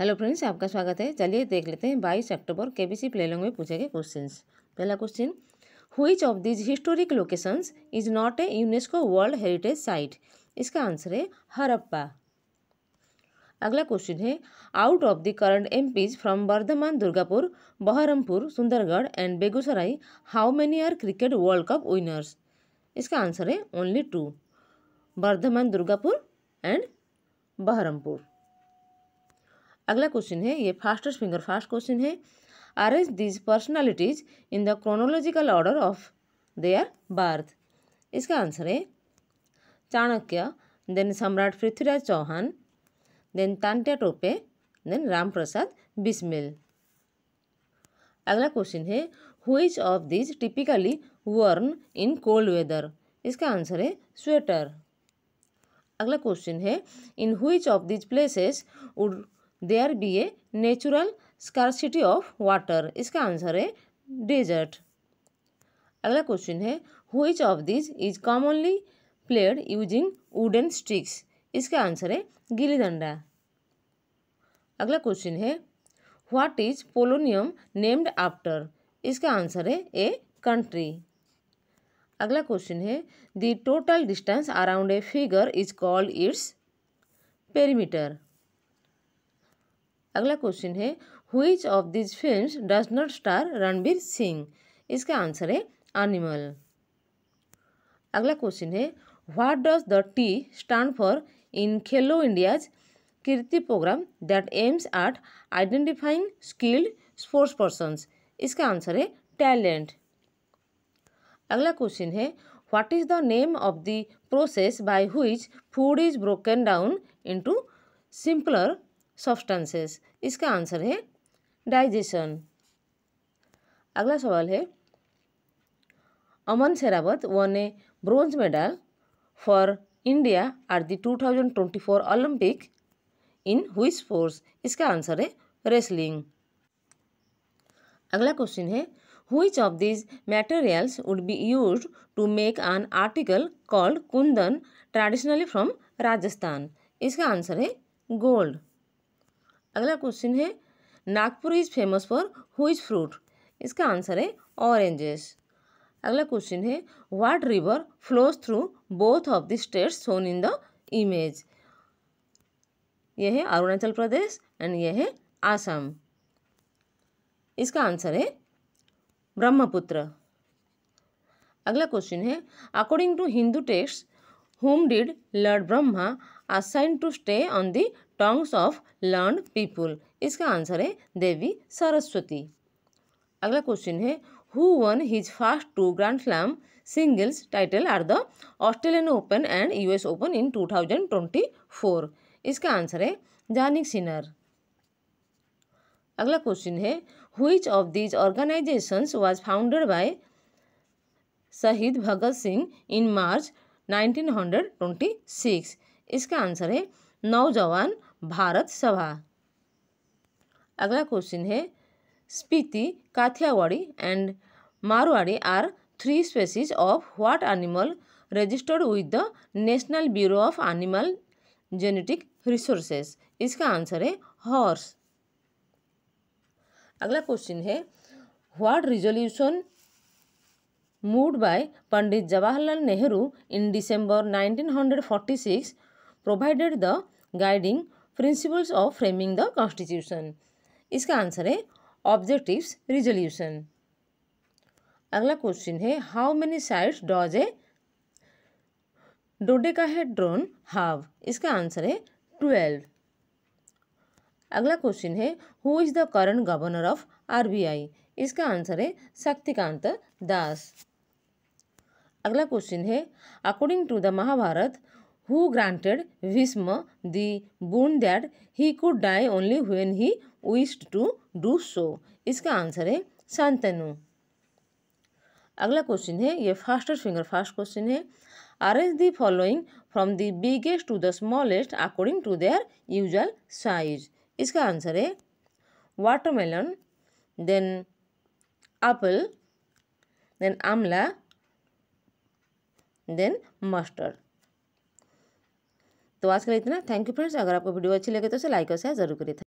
Hello friends आपका स्वागत है चलिए देख लेते हैं बाईस अक्टूबर के बी सी प्ले लॉन्ग में पूछे गए क्वेश्चन पहला question which of these historic locations is not a UNESCO world heritage site इसका आंसर है हरप्पा अगला क्वेश्चन है out of the current MPs from Bardhaman Durgapur Baharampur Sundargarh and Begusarai how many are cricket world cup winners इसका answer है only two Bardhaman Durgapur and Baharampur अगला question है ये fastest finger first question है arrange these personalities in the chronological order of their birth इसका answer है Chanakya then Samrat Prithviraj Chauhan then Tantya Tope then Ram Prasad Bismil अगला question है which of these typically worn in cold weather इसका answer है स्वेटर अगला क्वेश्चन है in which of these places would there be a natural scarcity of water इसका answer है डेजर्ट अगला क्वेश्चन है which of this is commonly played using wooden sticks इसका answer है गिली डंडा अगला क्वेश्चन है what is polonium named after इसका answer है ए कंट्री अगला क्वेश्चन है the total distance around a figure is called its perimeter अगला क्वेश्चन है which of these film does not star Ranbir Singh इसका आंसर है एनिमल अगला क्वेश्चन है what does the T stand for in Khelo India's Kirti programme that aims at identifying skilled sports persons इसका answer है talent अगला question है what is the name of the process by which food is broken down into simpler substances इसका answer है digestion अगला सवाल है Aman Sehrawat won a bronze medal for India at twenty 2024 Olympic in which sports इसका answer है wrestling अगला question है which of these materials would be use to make an article called Kundan traditionally from Rajasthan इसका answer है gold अगला question है Nagpur is famous for which fruit इसका answer है ऑरेंजेस अगला क्वेश्चन है what river flows through both of the states shown in the image यह है अरुणाचल प्रदेश एंड यह है आसाम इसका आंसर है ब्रह्मपुत्र अगला क्वेश्चन है according to Hindu text whom did lord Brahma assign to stay on the tongues of learned people इसका answer है देवी सरस्वती अगला क्वेश्चन है who won his first two grand slam singles titles are the Australian Open and US Open in two thousand twenty four इसका answer है Jannik Sinner अगला question है which of these organisations was founded by Shaheed Bhagat Singh इन मार्च 1926 इसका answer है नौजवान भारत सभा अगला question है Spiti Kathiawari and Marwari are three species of what animal registered with the national bureau of animal genetic resources इसका आंसर है हॉर्स अगला क्वेश्चन है what resolution moved by Pandit Jawaharlal Nehru in nineteen hundred forty six provided the guiding principles of framing the constitution इसका answer है objectives resolution अगला question है how many sides does a है drone हाव इसका answer है twelve अगला question है who is the current governor of RBI इसका आंसर है शक्तिकांत दास अगला क्वेश्चन है according to the Mahabharata who granted Bhishma the boon that he could die only when he wished to do so. इसका answer है शांतनु अगला question है ये फास्टर फिंगर फास्ट क्वेश्चन है arrange the following from the biggest to the smallest according to their usual size इसका answer है watermelon then apple then amla then mustard तो आज के लिए इतना थैंक यू फ्रेंड्स अगर आपको वीडियो अच्छी लगे तो उसे लाइक और शेयर जरूर करिए